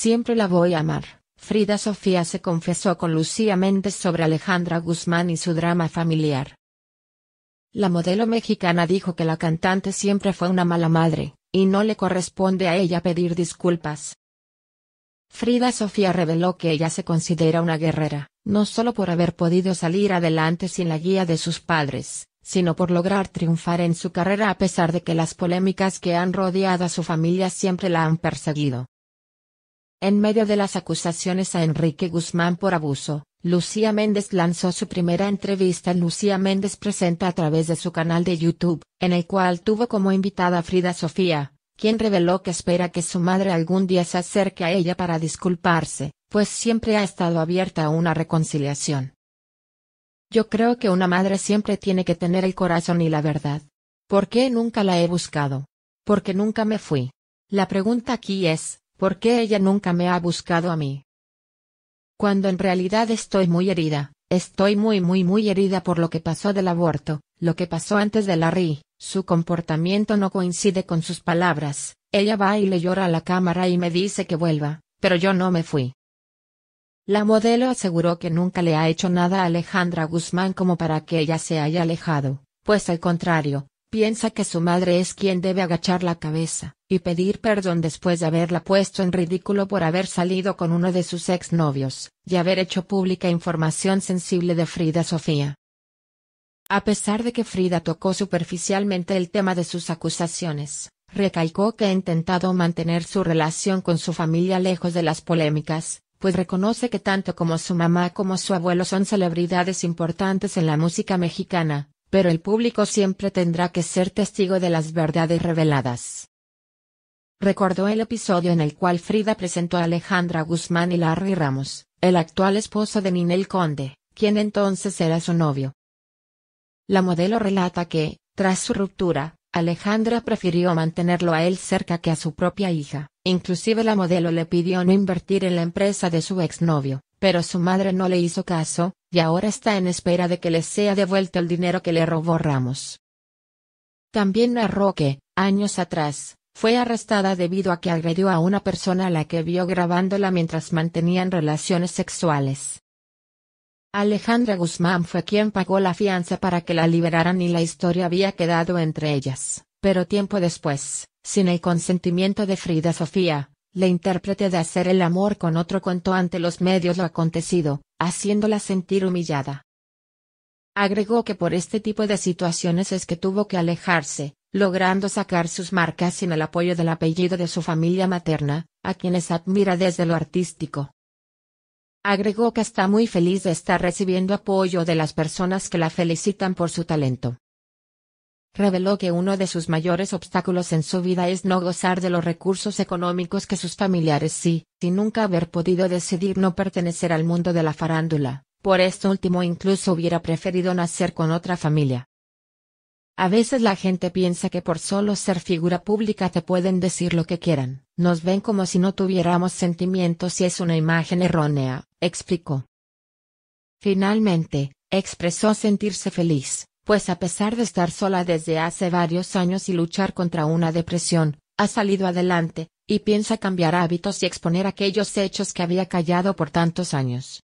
Siempre la voy a amar. Frida Sofía se confesó con Lucía Méndez sobre Alejandra Guzmán y su drama familiar. La modelo mexicana dijo que la cantante siempre fue una mala madre, y no le corresponde a ella pedir disculpas. Frida Sofía reveló que ella se considera una guerrera, no solo por haber podido salir adelante sin la guía de sus padres, sino por lograr triunfar en su carrera a pesar de que las polémicas que han rodeado a su familia siempre la han perseguido. En medio de las acusaciones a Enrique Guzmán por abuso, Lucía Méndez lanzó su primera entrevista. Lucía Méndez presenta a través de su canal de YouTube, en el cual tuvo como invitada a Frida Sofía, quien reveló que espera que su madre algún día se acerque a ella para disculparse, pues siempre ha estado abierta a una reconciliación. Yo creo que una madre siempre tiene que tener el corazón y la verdad. ¿Por qué nunca la he buscado? Porque nunca me fui. La pregunta aquí es, ¿Por qué ella nunca me ha buscado a mí? Cuando en realidad estoy muy herida, estoy muy muy muy herida por lo que pasó del aborto, lo que pasó antes de Larry, su comportamiento no coincide con sus palabras, ella va y le llora a la cámara y me dice que vuelva, pero yo no me fui. La modelo aseguró que nunca le ha hecho nada a Alejandra Guzmán como para que ella se haya alejado, pues al contrario, piensa que su madre es quien debe agachar la cabeza, y pedir perdón después de haberla puesto en ridículo por haber salido con uno de sus exnovios, y haber hecho pública información sensible de Frida Sofía. A pesar de que Frida tocó superficialmente el tema de sus acusaciones, recalcó que ha intentado mantener su relación con su familia lejos de las polémicas, pues reconoce que tanto como su mamá como su abuelo son celebridades importantes en la música mexicana, pero el público siempre tendrá que ser testigo de las verdades reveladas. Recordó el episodio en el cual Frida presentó a Alejandra Guzmán y Larry Ramos, el actual esposo de Ninel Conde, quien entonces era su novio. La modelo relata que, tras su ruptura, Alejandra prefirió mantenerlo a él cerca que a su propia hija. Inclusive la modelo le pidió no invertir en la empresa de su exnovio, pero su madre no le hizo caso, y ahora está en espera de que le sea devuelto el dinero que le robó Ramos. También narró que, años atrás, fue arrestada debido a que agredió a una persona a la que vio grabándola mientras mantenían relaciones sexuales. Alejandra Guzmán fue quien pagó la fianza para que la liberaran y la historia había quedado entre ellas, pero tiempo después, sin el consentimiento de Frida Sofía, la intérprete de hacer el amor con otro contó ante los medios lo acontecido, haciéndola sentir humillada. Agregó que por este tipo de situaciones es que tuvo que alejarse, logrando sacar sus marcas sin el apoyo del apellido de su familia materna, a quienes admira desde lo artístico. Agregó que está muy feliz de estar recibiendo apoyo de las personas que la felicitan por su talento. Reveló que uno de sus mayores obstáculos en su vida es no gozar de los recursos económicos que sus familiares sí, sin nunca haber podido decidir no pertenecer al mundo de la farándula, por esto último incluso hubiera preferido nacer con otra familia. A veces la gente piensa que por solo ser figura pública te pueden decir lo que quieran. Nos ven como si no tuviéramos sentimientos y es una imagen errónea, explicó. Finalmente, expresó sentirse feliz, pues a pesar de estar sola desde hace varios años y luchar contra una depresión, ha salido adelante, y piensa cambiar hábitos y exponer aquellos hechos que había callado por tantos años.